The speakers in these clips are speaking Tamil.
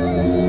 Música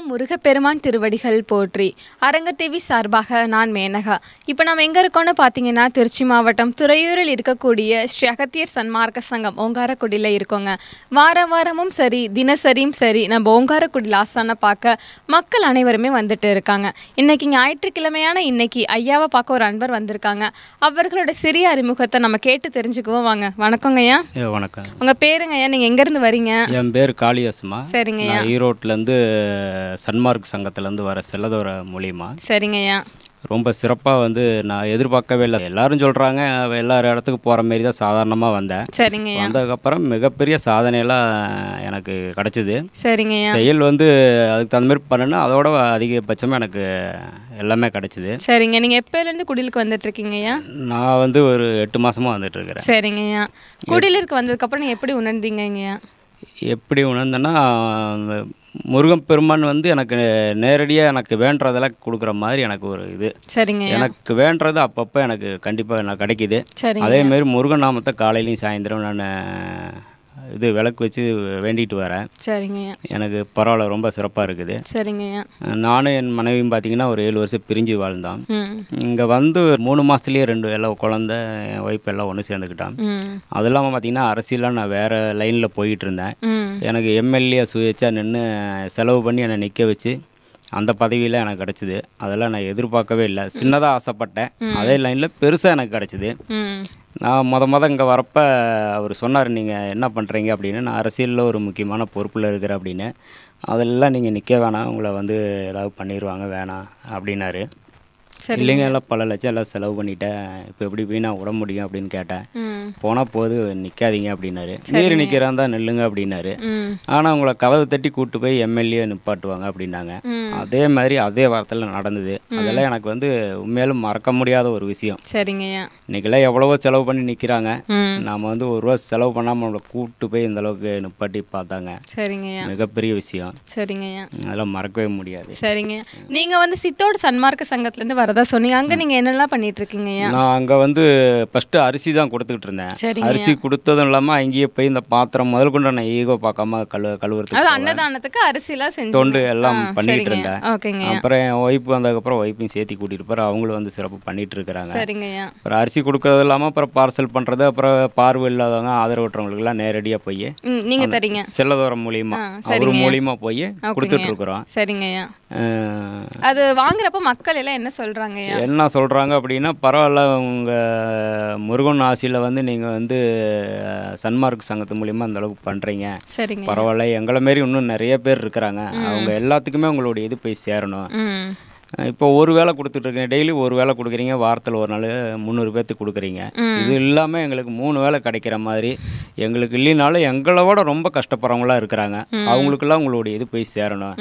ஓம் முருகப்பெருமான் திருவடிகள் போற்றி அரங்கத்தேவி சார்பாக நான் மேனகா இப்போ நம்ம எங்கே இருக்கோம்னு பார்த்தீங்கன்னா திருச்சி மாவட்டம் துறையூரில் இருக்கக்கூடிய ஸ்ரீ அகத்தியர் சன்மார்க்க சங்கம் ஓங்காரக்குடியில் இருக்கோங்க வார வாரமும் சரி தினசரியும் சரி நம்ம ஓங்காரக்குடி ஆசான பார்க்க மக்கள் அனைவருமே வந்துட்டு இருக்காங்க இன்றைக்கி ஞாயிற்றுக்கிழமையான இன்னைக்கு ஐயாவை பார்க்க ஒரு அன்பர் வந்திருக்காங்க அவர்களோட சிறிய அறிமுகத்தை நம்ம கேட்டு தெரிஞ்சுக்குவோம் வாங்க வணக்கங்க ஐயா வணக்கம் உங்கள் பேருங்க ஐயா நீங்கள் எங்கேருந்து வரீங்க என் பேர் காளியாசுமா சரிங்க ஈரோட்டிலேருந்து சன்மார்க் சங்கத்திலேருந்து வர செல்லதோர மூலியமா சரிங்கய்யா ரொம்ப சிறப்பாக வந்து நான் எதிர்பார்க்கவே இல்லை எல்லாரும் சொல்கிறாங்க எல்லார் இடத்துக்கு போகிற மாரி தான் சாதாரணமாக வந்தேன் சரிங்க வந்ததுக்கப்புறம் மிகப்பெரிய சாதனையெல்லாம் எனக்கு கிடச்சிது சரிங்க செயல் வந்து அதுக்கு தகுந்த மாதிரி பண்ணுன்னா அதோட அதிகபட்சமாக எனக்கு எல்லாமே கிடச்சிது சரிங்க நீங்கள் எப்போலேருந்து குடிலுக்கு வந்துட்டுருக்கீங்கய்யா நான் வந்து ஒரு எட்டு மாதமாக வந்துட்டுருக்கிறேன் சரிங்கய்யா குடிலிற்கு வந்ததுக்கப்புறம் நீங்கள் எப்படி உணர்ந்தீங்கய்யா எப்படி உணர்ந்தேன்னா முருகன் பெருமான் வந்து எனக்கு நேரடியாக எனக்கு வேண்டதெல்லாம் கொடுக்குற மாதிரி எனக்கு ஒரு இது சரிங்க எனக்கு வேண்டது அப்பப்போ எனக்கு கண்டிப்பாக எனக்கு கிடைக்கிது அதேமாரி முருகன் நாமத்தை காலையிலையும் சாயந்தரம் நான் இது விளக்கு வச்சு வேண்டிட்டு வரேன் சரிங்கய்யா எனக்கு பரவாயில்ல ரொம்ப சிறப்பாக இருக்குது சரிங்கய்யா நானும் என் மனைவியும் பார்த்தீங்கன்னா ஒரு ஏழு வருஷம் பிரிஞ்சு வாழ்ந்தோம் இங்கே வந்து மூணு மாதத்துலேயே ரெண்டு எல்லாம் குழந்த என் ஒய்ஃப் எல்லாம் ஒன்று சேர்ந்துக்கிட்டான் அது இல்லாமல் பார்த்தீங்கன்னா அரசியலாம் நான் வேறு லைனில் போயிட்டு இருந்தேன் எனக்கு எம்எல்ஏ சுயேச்சா நின்று செலவு பண்ணி என்னை நிற்க வச்சு அந்த பதவியில் எனக்கு கிடச்சிது அதெல்லாம் நான் எதிர்பார்க்கவே இல்லை சின்னதாக ஆசைப்பட்டேன் அதே லைனில் பெருசாக எனக்கு கிடச்சிது நான் மொத மொதல் இங்கே வரப்போ அவர் சொன்னார் நீங்கள் என்ன பண்ணுறீங்க அப்படின்னு நான் அரசியலில் ஒரு முக்கியமான பொறுப்பில் இருக்கிறேன் அப்படின்னு அதெல்லாம் நீங்கள் நிற்க வேணாம் உங்களை வந்து ஏதாவது பண்ணிடுவாங்க வேணாம் அப்படின்னாரு இல்லைங்க எல்லாம் பல லட்சம் எல்லாம் செலவு பண்ணிட்டேன் இப்போ எப்படி போய் நான் விட முடியும் அப்படின்னு கேட்டேன் போனால் போது நிற்காதீங்க அப்படின்னாரு நீர் தான் நில்லுங்க அப்படின்னாரு ஆனால் அவங்கள கதவு தட்டி கூப்பிட்டு போய் எம்எல்ஏ நிப்பாட்டுவாங்க அப்படின்னாங்க அதே மாதிரி அதே வாரத்தில் நடந்தது அதெல்லாம் எனக்கு வந்து உண்மையிலும் மறக்க முடியாத ஒரு விஷயம் சரிங்கய்யா இன்னைக்கெல்லாம் எவ்வளவோ செலவு பண்ணி நிற்கிறாங்க நாம் வந்து ஒரு ரூபா செலவு பண்ணாமல் நம்மளை கூப்பிட்டு போய் இந்த அளவுக்கு நிப்பாட்டி பார்த்தாங்க சரிங்கய்யா மிகப்பெரிய விஷயம் சரிங்கய்யா அதெல்லாம் மறக்கவே முடியாது சரிங்க நீங்கள் வந்து சித்தோட சன்மார்க்க சங்கத்துலேருந்து வரதா சொன்னீங்க அங்கே நீங்கள் என்னெல்லாம் பண்ணிட்டு இருக்கீங்க நான் அங்கே வந்து ஃபஸ்ட்டு அரிசி தான் கொடுத்துக்கிட்டு இருந்தேன் இருந்தேன் அரிசி கொடுத்ததும் இல்லாமல் அங்கேயே போய் இந்த பாத்திரம் முதல் கொண்டு நான் ஈகோ பார்க்காம கழு கழுவுறதுக்கு அன்னதானத்துக்கு அரிசிலாம் செஞ்சு தொண்டு எல்லாம் பண்ணிட்டு இருந்தேன் அப்புறம் என் ஒய்ஃப் வந்ததுக்கப்புறம் ஒய்ஃபையும் சேர்த்து கூட்டிட்டு போகிற அவங்களும் வந்து சிறப்பு பண்ணிட்டு இருக்கிறாங்க அப்புறம் அரிசி கொடுக்கறது இல்லாமல் அப்புறம் பார்சல் பண்றது அப்புறம் பார்வை இல்லாதவங்க எல்லாம் நேரடியாக போய் நீங்கள் தரீங்க செல்லதோரம் மூலியமா அவரு மூலியமா போய் கொடுத்துட்டு இருக்கிறோம் சரிங்கய்யா அது வாங்குறப்ப மக்கள் எல்லாம் என்ன சொல்றாங்க என்ன சொல்றாங்க அப்படின்னா பரவாயில்ல உங்க முருகன் ஆசையில் வந்து வந்து நீங்கள் வந்து சன்மார்க் சங்கத்து மூலியமாக அந்த அளவுக்கு பண்ணுறீங்க சரிங்க பரவாயில்ல எங்களை மாரி இன்னும் நிறைய பேர் இருக்கிறாங்க அவங்க எல்லாத்துக்குமே உங்களுடைய இது போய் சேரணும் இப்போ ஒரு வேலை கொடுத்துட்ருக்கேன் டெய்லி ஒரு வேலை கொடுக்குறீங்க வாரத்தில் ஒரு நாள் முந்நூறு பேர்த்துக்கு கொடுக்குறீங்க இது இல்லாமல் எங்களுக்கு மூணு வேலை கிடைக்கிற மாதிரி எங்களுக்கு இல்லைனாலும் எங்களை விட ரொம்ப கஷ்டப்படுறவங்களாம் இருக்கிறாங்க அவங்களுக்கெல்லாம் உங்களுடைய இது போய் சேரணும்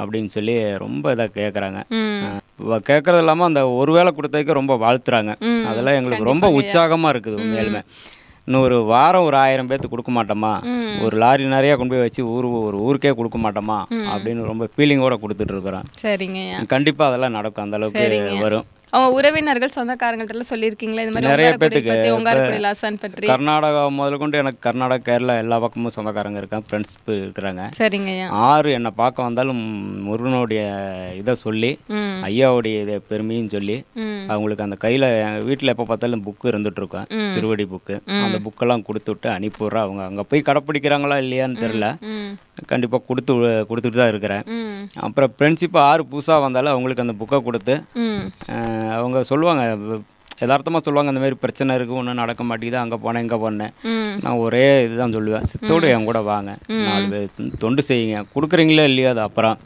அப்படின்னு சொல்லி ரொம்ப இதாக கேட்குறாங்க கேட்குறது இல்லாமல் அந்த ஒரு வேலை கொடுத்ததுக்கு ரொம்ப வாழ்த்துறாங்க அதெல்லாம் எங்களுக்கு ரொம்ப உற்சாகமாக இருக்குது மேலுமே இன்னும் ஒரு வாரம் ஒரு ஆயிரம் பேர்த்து கொடுக்க மாட்டோமா ஒரு லாரி நிறையா கொண்டு போய் வச்சு ஊர் ஒரு ஊருக்கே கொடுக்க மாட்டோமா அப்படின்னு ரொம்ப ஃபீலிங்கோட கொடுத்துட்டு இருக்கிறோம் சரிங்க கண்டிப்பாக அதெல்லாம் நடக்கும் அந்த அளவுக்கு வரும் அவங்க உறவினர்கள் சொந்தக்காரங்கள்ட்ட சொல்லியிருக்கீங்களா இந்த மாதிரி நிறைய பேத்துக்கு பற்றி கர்நாடகா முதல் கொண்டு எனக்கு கர்நாடகா கேரளா எல்லா பக்கமும் சொந்தக்காரங்க இருக்காங்க ஃப்ரெண்ட்ஸ் இருக்கிறாங்க சரிங்க ஆறு என்னை பார்க்க வந்தாலும் முருகனுடைய இதை சொல்லி ஐயாவுடைய இதை பெருமையும் சொல்லி அவங்களுக்கு அந்த கையில் வீட்டில் எப்போ பார்த்தாலும் புக்கு இருந்துட்டு இருக்கோம் திருவடி புக்கு அந்த புக்கெல்லாம் கொடுத்து விட்டு அனுப்பிடுறா அவங்க அங்கே போய் கடைப்பிடிக்கிறாங்களா இல்லையான்னு தெரில கண்டிப்பாக கொடுத்து கொடுத்துட்டு தான் இருக்கிறேன் அப்புறம் ஃப்ரெண்ட்ஷிப்பாக ஆறு புதுசாக வந்தாலும் அவங்களுக்கு அந்த புக்கை கொடுத்து அவங்க சொல்லுவாங்க யதார்த்தமாக சொல்லுவாங்க அந்த மாதிரி பிரச்சனை இருக்குது ஒன்றும் நடக்க மாட்டேங்குது அங்கே போனேன் இங்கே போனேன் நான் ஒரே இதுதான் சொல்லுவேன் சித்தோடு என் கூட வாங்க தொண்டு செய்யுங்க கொடுக்குறீங்களோ இல்லையோ அது அப்புறம்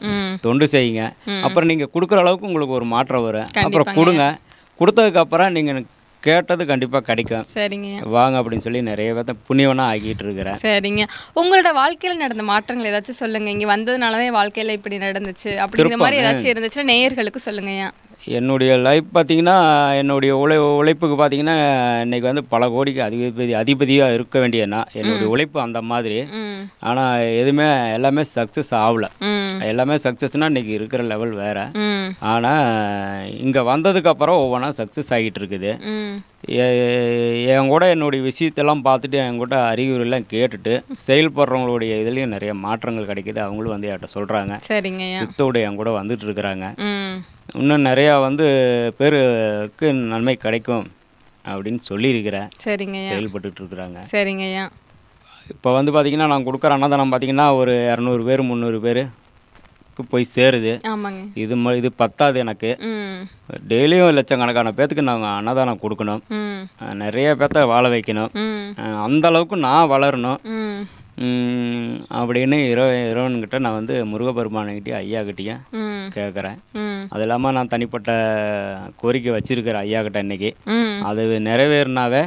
தொண்டு செய்யுங்க அப்புறம் நீங்கள் கொடுக்குற அளவுக்கு உங்களுக்கு ஒரு மாற்றம் வரும் அப்புறம் கொடுங்க கொடுத்ததுக்கப்புறம் நீங்கள் கேட்டது கண்டிப்பாக கிடைக்கும் சரிங்க வாங்க அப்படின்னு சொல்லி நிறைய பேர்த்த புண்ணியவனாக ஆகிட்டு இருக்கிறேன் சரிங்க உங்களோட வாழ்க்கையில் நடந்த மாற்றங்கள் ஏதாச்சும் சொல்லுங்க இங்கே வந்ததுனாலதான் வாழ்க்கையில வாழ்க்கையில் இப்படி நடந்துச்சு அப்படிங்கிற மாதிரி ஏதாச்சும் இருந்துச்சுன்னா நேயர்களுக்கு சொல்லுங்க என்னுடைய லைஃப் பார்த்தீங்கன்னா என்னுடைய உழை உழைப்புக்கு பார்த்தீங்கன்னா இன்னைக்கு வந்து பல கோடிக்கு அதிபதி அதிபதியாக இருக்க வேண்டிய நான் என்னுடைய உழைப்பு அந்த மாதிரி ஆனால் எதுவுமே எல்லாமே சக்ஸஸ் ஆகலை எல்லாமே சக்ஸஸ்னால் இன்றைக்கி இருக்கிற லெவல் வேறு ஆனால் இங்கே வந்ததுக்கப்புறம் ஒவ்வொன்றா சக்ஸஸ் ஆகிட்டு இருக்குது என் கூட என்னுடைய விஷயத்தெல்லாம் பார்த்துட்டு என் கூட அறிகுறிலாம் கேட்டுட்டு செயல்படுறவங்களுடைய இதுலேயும் நிறைய மாற்றங்கள் கிடைக்கிது அவங்களும் வந்து என்கிட்ட சொல்கிறாங்க சரிங்க சித்தோடு என் கூட வந்துட்டு இருக்கிறாங்க இன்னும் நிறையா வந்து பேருக்கு நன்மை கிடைக்கும் அப்படின்னு சொல்லியிருக்கிறேன் சரிங்க செயல்பட்டு இருக்கிறாங்க சரிங்கய்யா இப்போ வந்து பார்த்திங்கன்னா நான் கொடுக்குற அன்னதானம் பார்த்திங்கன்னா ஒரு இரநூறு பேர் முந்நூறு பேர் போய் சேருது இது இது பத்தாது எனக்கு டெய்லியும் லட்சக்கணக்கான பேத்துக்கு நாங்கள் அன்னதானம் கொடுக்கணும் நிறைய பேத்த வாழ வைக்கணும் அந்த அளவுக்கு நான் வளரணும் அப்படின்னு இரோ இறைவன்கிட்ட நான் வந்து ஐயா கிட்டேயும் கேட்குறேன் அது இல்லாமல் நான் தனிப்பட்ட கோரிக்கை வச்சிருக்கிற கிட்ட இன்னைக்கு அது நிறைவேறினாவே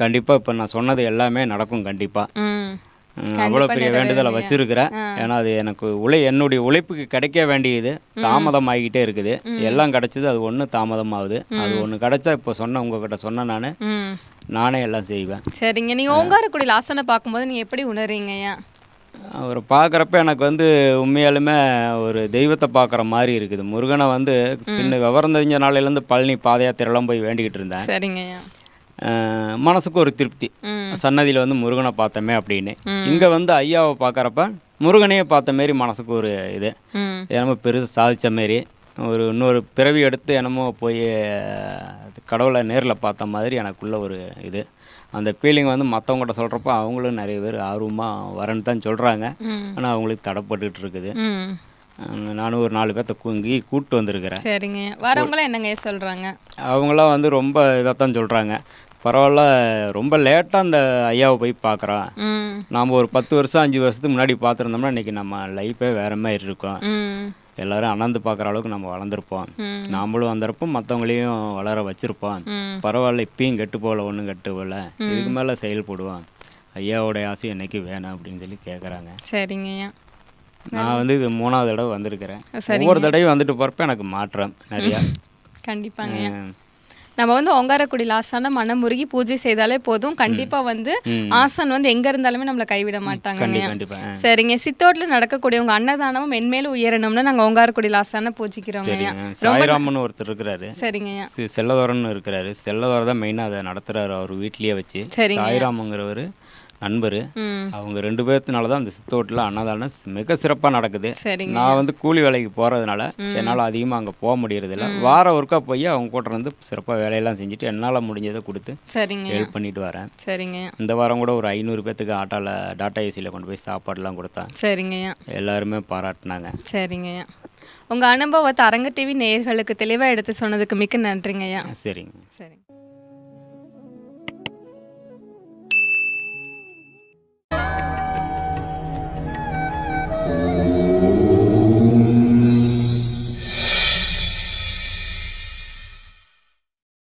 கண்டிப்பாக இப்போ நான் சொன்னது எல்லாமே நடக்கும் கண்டிப்பாக அவ்வளோ பெரிய வேண்டுதலை வச்சிருக்கிறேன் ஏன்னா அது எனக்கு உழை என்னுடைய உழைப்புக்கு கிடைக்க வேண்டியது தாமதம் ஆகிக்கிட்டே இருக்குது எல்லாம் கிடைச்சது அது ஒன்று தாமதம் ஆகுது அது ஒன்று கிடைச்சா இப்போ சொன்ன உங்ககிட்ட சொன்ன நான் நானே எல்லாம் செய்வேன் சரிங்க நீங்கள் ஓங்காரக்குடி ஆசனை பார்க்கும்போது நீங்கள் எப்படி உணர்றீங்க ஏன் அவர் பார்க்குறப்ப எனக்கு வந்து உண்மையாலுமே ஒரு தெய்வத்தை பார்க்குற மாதிரி இருக்குது முருகனை வந்து சின்ன விவரம் தெரிஞ்ச நாளையிலேருந்து பழனி பாதயாத்திரெல்லாம் போய் வேண்டிக்கிட்டு இருந்தேன் சரிங்க மனசுக்கு ஒரு திருப்தி சன்னதியில் வந்து முருகனை பார்த்தோமே அப்படின்னு இங்கே வந்து ஐயாவை பார்க்குறப்ப முருகனையே பார்த்த மாரி மனசுக்கு ஒரு இது என்னமோ பெருசு சாதித்த மாரி ஒரு இன்னொரு பிறவி எடுத்து என்னமோ போய் கடவுளை நேரில் பார்த்த மாதிரி எனக்குள்ள ஒரு இது அந்த ஃபீலிங் வந்து மற்றவங்ககிட்ட சொல்கிறப்ப அவங்களும் நிறைய பேர் ஆர்வமாக வரேன்னு தான் சொல்கிறாங்க ஆனால் அவங்களுக்கு தடைப்பட்டுட்டு இருக்குது நானும் ஒரு நாலு பேர்த்த கூங்கி கூப்பிட்டு வந்திருக்கிறேன் சரிங்க வரவங்களாம் என்னங்க சொல்கிறாங்க அவங்களாம் வந்து ரொம்ப இதாக தான் சொல்கிறாங்க பரவாயில்ல ரொம்ப லேட்டாக அந்த ஐயாவை போய் பார்க்குறோம் நாம் ஒரு பத்து வருஷம் அஞ்சு வருஷத்துக்கு முன்னாடி பார்த்துருந்தோம்னா இன்றைக்கி நம்ம லைஃபே வேறு மாதிரி இருக்கும் எல்லாரும் அணந்து பார்க்குற அளவுக்கு நம்ம வளர்ந்துருப்போம் நாமளும் வந்துருப்போம் மற்றவங்களையும் வளர வச்சுருப்போம் பரவாயில்ல இப்பயும் கெட்டு போகல ஒன்றும் கெட்டு போகல இதுக்கு மேலே செயல்படுவோம் ஐயாவோடைய ஆசை என்னைக்கு வேணாம் அப்படின்னு சொல்லி கேட்குறாங்க சரிங்க நான் வந்து இது மூணாவது தடவை வந்திருக்கிறேன் ஒவ்வொரு தடவையும் வந்துட்டு போகிறப்ப எனக்கு மாற்றம் நிறையா கண்டிப்பாங்க நம்ம வந்து ஒங்காரக்குடி ஆசான மனம் முருகி பூஜை செய்தாலே போதும் கண்டிப்பா வந்து ஆசான் வந்து எங்க இருந்தாலுமே நம்மளை கைவிட மாட்டாங்க சரிங்க சித்தோட்டில் நடக்கக்கூடிய உங்க அன்னதானமும் மென்மேலும் உயரணும்னு நாங்க ஒங்காரக்குடி ஆசான பூஜிக்கிறோம் சாய்ராமன் ஒருத்தர் இருக்கிறாரு சரிங்க செல்லதோரன் இருக்கிறாரு செல்லதோர தான் மெயினா அதை நடத்துறாரு அவர் வீட்லயே வச்சு சாய்ராமங்கிறவரு நண்பர் அவங்க ரெண்டு பேர்த்தினால தான் அந்த சித்தோட்டில் அன்னதானம் மிக சிறப்பாக நடக்குது நான் வந்து கூலி வேலைக்கு போகிறதுனால என்னால் அதிகமாக அங்கே போக முடியறதில்ல வார ஒருக்கா போய் அவங்க கூட்ட இருந்து சிறப்பாக வேலையெல்லாம் செஞ்சுட்டு என்னால் முடிஞ்சதை கொடுத்து சரிங்க ஹெல்ப் பண்ணிட்டு வரேன் சரிங்க இந்த வாரம் கூட ஒரு ஐநூறு பேத்துக்கு ஆட்டாவில் டாட்டா ஏசியில் கொண்டு போய் சாப்பாடுலாம் கொடுத்தா சரிங்க எல்லாருமே பாராட்டினாங்க சரிங்க உங்கள் அனுபவத்தை அரங்க டிவி நேர்களுக்கு தெளிவாக எடுத்து சொன்னதுக்கு மிக்க நன்றிங்கய்யா சரிங்க சரிங்க